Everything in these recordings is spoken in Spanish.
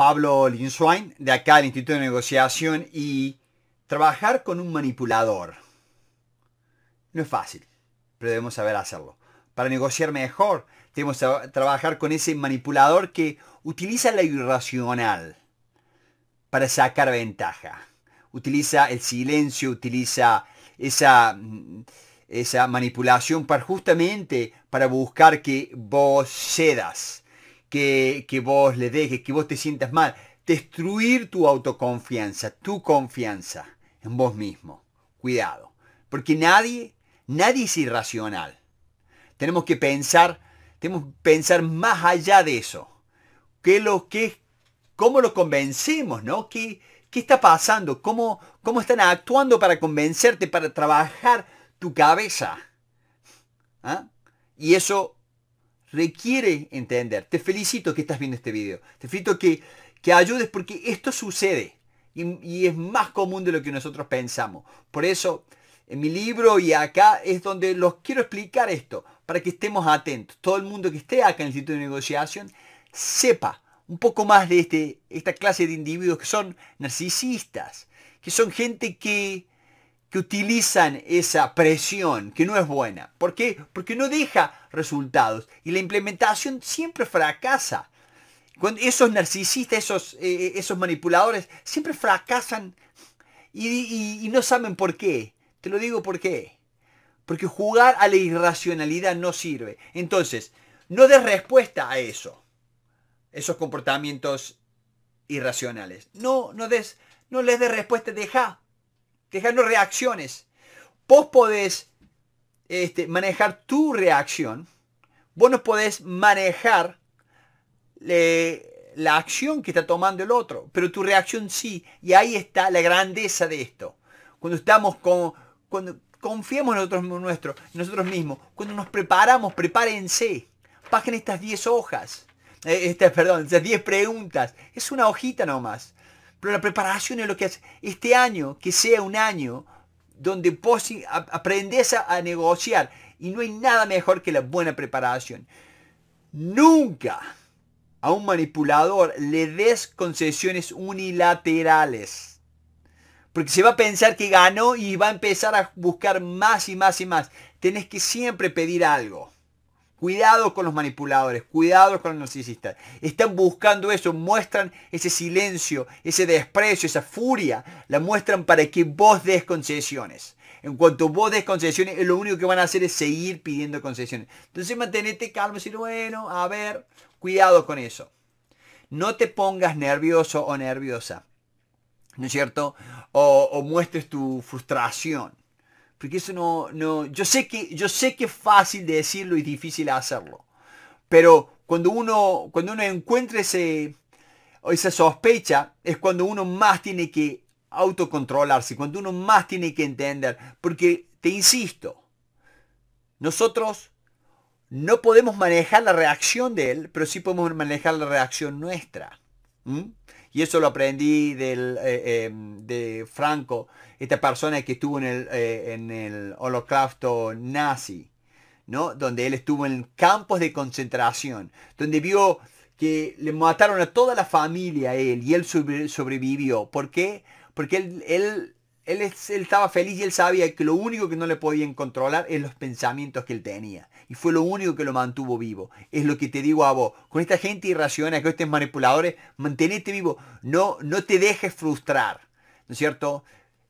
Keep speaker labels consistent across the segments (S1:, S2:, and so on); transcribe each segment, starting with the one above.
S1: Pablo Linswain, de acá del Instituto de Negociación, y trabajar con un manipulador. No es fácil, pero debemos saber hacerlo. Para negociar mejor, debemos trabajar con ese manipulador que utiliza la irracional para sacar ventaja. Utiliza el silencio, utiliza esa, esa manipulación para justamente para buscar que vos cedas que, vos le dejes, que vos te sientas mal. Destruir tu autoconfianza, tu confianza en vos mismo. Cuidado, porque nadie, nadie es irracional. Tenemos que pensar, tenemos pensar más allá de eso. que lo que cómo lo convencemos, ¿no? ¿Qué, qué está pasando? ¿Cómo, ¿Cómo están actuando para convencerte, para trabajar tu cabeza? ¿Ah? Y eso requiere entender. Te felicito que estás viendo este video. Te felicito que, que ayudes porque esto sucede y, es más común de lo que nosotros pensamos. Por eso, en mi libro y acá es donde los quiero explicar esto, para que estemos atentos. Todo el mundo que esté acá en el sitio de Negociación sepa un poco más de este, esta clase de individuos que son narcisistas, que son gente que que utilizan esa presión, que no es buena. ¿Por qué? Porque no deja resultados y la implementación siempre fracasa. esos narcisistas, esos, eh, esos manipuladores, siempre fracasan y, no saben por qué. Te lo digo por qué. Porque jugar a la irracionalidad no sirve. Entonces, no des respuesta a eso. Esos comportamientos irracionales. No, no des, no les des respuesta, deja dejarnos reacciones. Vos podés este, manejar tu reacción. Vos no podés manejar la acción que está tomando el otro, pero tu reacción sí. Y ahí está la grandeza de esto. Cuando estamos con, cuando confiamos en nosotros, nosotros mismos, cuando nos preparamos, prepárense. Bajen estas 10 hojas. Eh, perdón, estas 10 preguntas. Es una hojita nomás. Pero la preparación es lo que hace. Este año, que sea un año donde vos aprendes a negociar. Y no hay nada mejor que la buena preparación. Nunca a un manipulador le des concesiones unilaterales. Porque se va a pensar que ganó y va a empezar a buscar más y más y más. Tenés que siempre pedir algo. Cuidado con los manipuladores, cuidado con los narcisistas. Están buscando eso, muestran ese silencio, ese desprecio, esa furia, la muestran para que vos des concesiones. En cuanto vos des concesiones, lo único que van a hacer es seguir pidiendo concesiones. Entonces mantenete calmo y decir, bueno, a ver, cuidado con eso. No te pongas nervioso o nerviosa, ¿no es cierto? O, o muestres tu frustración. Porque eso no, no, yo sé que, yo sé que es fácil decirlo y difícil hacerlo. Pero cuando uno, cuando uno encuentra ese, esa sospecha, es cuando uno más tiene que autocontrolarse, cuando uno más tiene que entender. Porque, te insisto, nosotros no podemos manejar la reacción de él, pero sí podemos manejar la reacción nuestra y eso lo aprendí del, eh, em, de Franco, esta persona que estuvo en el, eh, en el holocausto nazi, ¿no? donde él estuvo en campos de concentración, donde vio que le mataron a toda la familia a él y él sobrevivió. ¿Por qué? Porque él él, estaba feliz y él sabía que lo único que no le podían controlar es los pensamientos que él tenía. Y fue lo único que lo mantuvo vivo. Es lo que te digo a vos. Con esta gente irracional, con estos manipuladores, mantenete vivo. No, no te dejes frustrar. ¿No es cierto?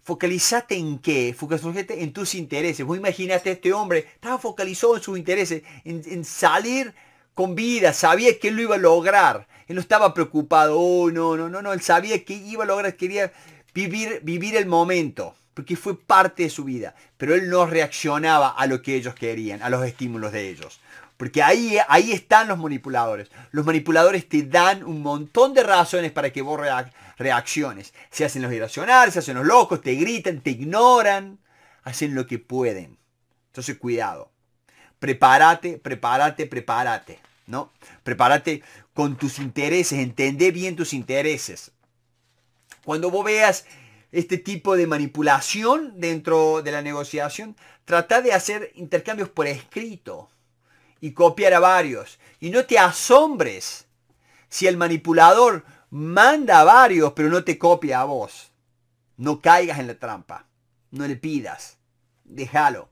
S1: Focalizate en qué, focalizate en tus intereses. Vos imaginaste a este hombre, estaba focalizado en sus intereses, en, en salir con vida, sabía que él lo iba a lograr. Él no estaba preocupado, oh, no, no, no, no, él sabía que iba a lograr, quería vivir, vivir el momento, porque fue parte de su vida, pero él no reaccionaba a lo que ellos querían, a los estímulos de ellos. Porque ahí, ahí están los manipuladores. Los manipuladores te dan un montón de razones para que vos reacciones. Se hacen los irracionales, se hacen los locos, te gritan, te ignoran, hacen lo que pueden. Entonces, cuidado. Prepárate, prepárate, prepárate. ¿no? Prepárate con tus intereses, entiende bien tus intereses. Cuando vos veas este tipo de manipulación dentro de la negociación, trata de hacer intercambios por escrito y copiar a varios. Y no te asombres si el manipulador manda a varios, pero no te copia a vos. No caigas en la trampa. No le pidas. Déjalo.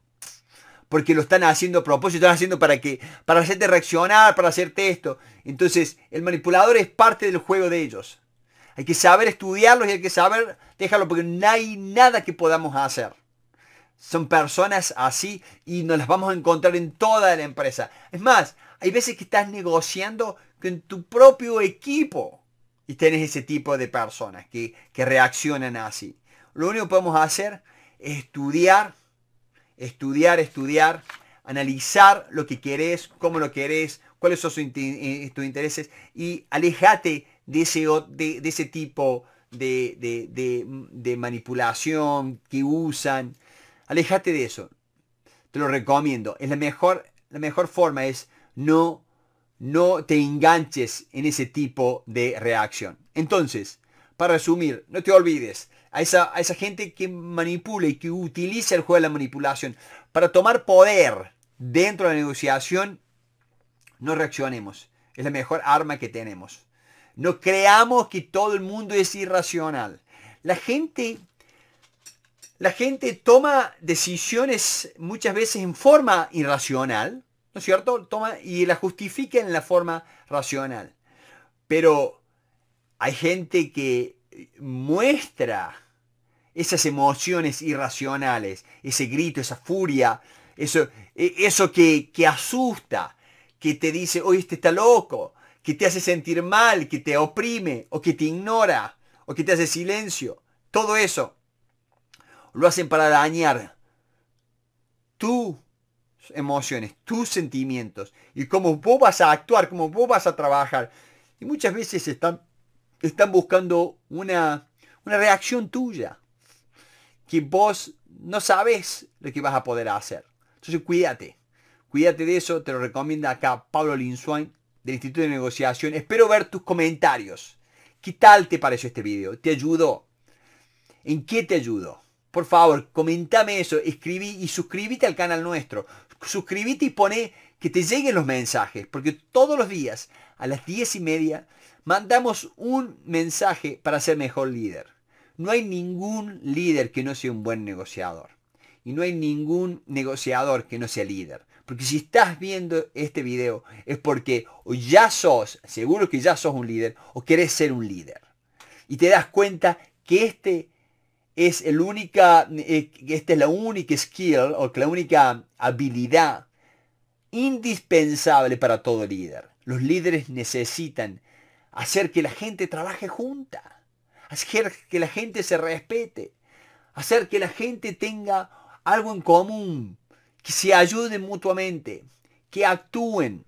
S1: Porque lo están haciendo a propósito, están haciendo para que, para hacerte reaccionar, para hacerte esto. Entonces, el manipulador es parte del juego de ellos. Hay que saber estudiarlos y hay que saber dejarlo porque no hay nada que podamos hacer. Son personas así y nos las vamos a encontrar en toda la empresa. Es más, hay veces que estás negociando con tu propio equipo y tienes ese tipo de personas que, que reaccionan así. Lo único que podemos hacer es estudiar, estudiar, estudiar, analizar lo que querés, cómo lo querés, cuáles son eh, tus intereses y alejate de ese, de, ese tipo de, manipulación que usan. Alejate de eso. Te lo recomiendo. Es la mejor, la mejor forma es no, no te enganches en ese tipo de reacción. Entonces, para resumir, no te olvides, a esa, a esa, gente que manipula y que utiliza el juego de la manipulación para tomar poder dentro de la negociación, no reaccionemos. Es la mejor arma que tenemos. No creamos que todo el mundo es irracional. La gente, la gente toma decisiones muchas veces en forma irracional, ¿no es cierto? Toma y la justifica en la forma racional. Pero hay gente que muestra esas emociones irracionales, ese grito, esa furia, eso, e, eso que, que, asusta, que te dice, oye, este está loco, que te hace sentir mal, que te oprime o que te ignora o que te hace silencio. Todo eso lo hacen para dañar tus emociones, tus sentimientos y cómo vos vas a actuar, cómo vos vas a trabajar. Y muchas veces están, están buscando una, una reacción tuya que vos no sabes lo que vas a poder hacer. Entonces cuídate, cuídate de eso, te lo recomienda acá Pablo Linsuain del Instituto de Negociación. Espero ver tus comentarios. ¿Qué tal te pareció este video? ¿Te ayudó? ¿En qué te ayudó? Por favor, comentame eso, escribí y suscríbete al canal nuestro. Suscríbete y pone que te lleguen los mensajes, porque todos los días a las diez y media mandamos un mensaje para ser mejor líder. No hay ningún líder que no sea un buen negociador. Y no hay ningún negociador que no sea líder. Porque si estás viendo este video es porque o ya sos, seguro que ya sos un líder, o querés ser un líder. Y te das cuenta que este es el única, eh, esta es la única skill o la única habilidad indispensable para todo líder. Los líderes necesitan hacer que la gente trabaje junta, hacer que la gente se respete, hacer que la gente tenga algo en común, que se ayuden mutuamente, que actúen,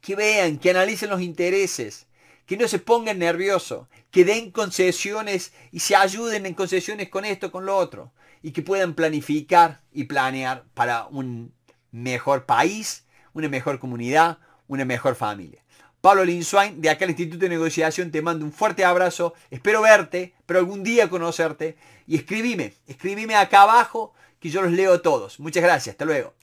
S1: que vean, que analicen los intereses, que no se pongan nerviosos, que den concesiones y se ayuden en concesiones con esto, con lo otro, y que puedan planificar y planear para un mejor país, una mejor comunidad, una mejor familia. Pablo linswain de acá Instituto de Negociación, te mando un fuerte abrazo. Espero verte, pero algún día conocerte. Y escribime, escribime acá abajo que yo los leo todos. Muchas gracias, hasta luego.